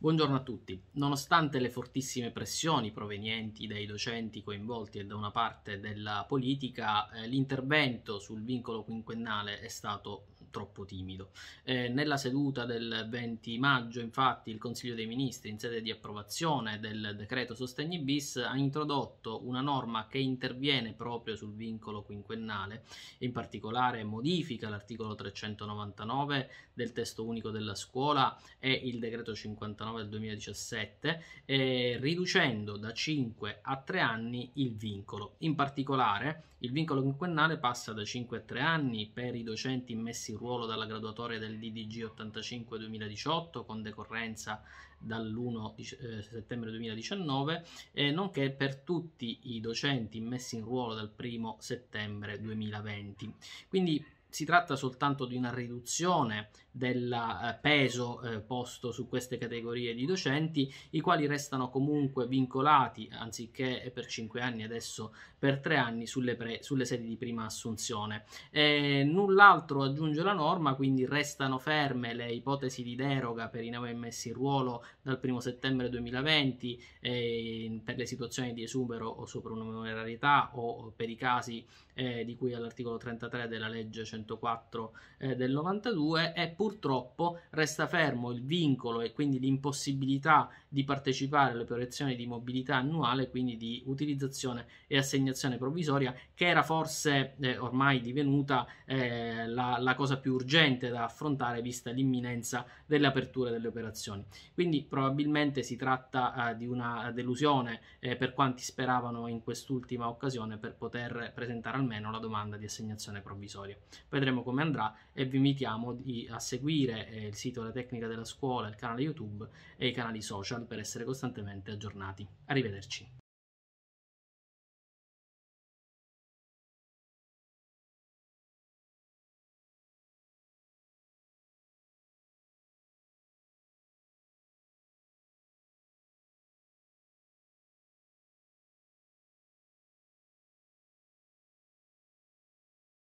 Buongiorno a tutti. Nonostante le fortissime pressioni provenienti dai docenti coinvolti e da una parte della politica, eh, l'intervento sul vincolo quinquennale è stato troppo timido. Eh, nella seduta del 20 maggio, infatti, il Consiglio dei Ministri, in sede di approvazione del decreto Sostegni bis, ha introdotto una norma che interviene proprio sul vincolo quinquennale, in particolare modifica l'articolo 399 del testo unico della scuola e il decreto 59 149 del 2017, eh, riducendo da 5 a 3 anni il vincolo. In particolare, il vincolo quinquennale passa da 5 a 3 anni per i docenti immessi in ruolo dalla graduatoria del DDG 85-2018 con decorrenza dall'1 eh, settembre 2019, eh, nonché per tutti i docenti immessi in ruolo dal 1 settembre 2020. Quindi si tratta soltanto di una riduzione del eh, peso eh, posto su queste categorie di docenti, i quali restano comunque vincolati, anziché per 5 anni, adesso per 3 anni, sulle, pre, sulle sedi di prima assunzione. E eh, null'altro aggiunge la norma, quindi restano ferme le ipotesi di deroga per i nuovi ammessi in ruolo dal 1 settembre 2020 eh, per le situazioni di esubero o sopra soprannumerarietà o per i casi eh, di cui all'articolo 33 della legge 100 104 eh, del 92 e purtroppo resta fermo il vincolo e quindi l'impossibilità di partecipare alle proiezioni di mobilità annuale, quindi di utilizzazione e assegnazione provvisoria, che era forse eh, ormai divenuta eh, la, la, cosa più urgente da affrontare vista l'imminenza delle aperture delle operazioni. Quindi probabilmente si tratta eh, di una delusione eh, per quanti speravano in quest'ultima occasione per poter presentare almeno la domanda di assegnazione provvisoria vedremo come andrà e vi invitiamo di, a seguire eh, il sito La Tecnica della Scuola, il canale YouTube e i canali social per essere costantemente aggiornati. Arrivederci.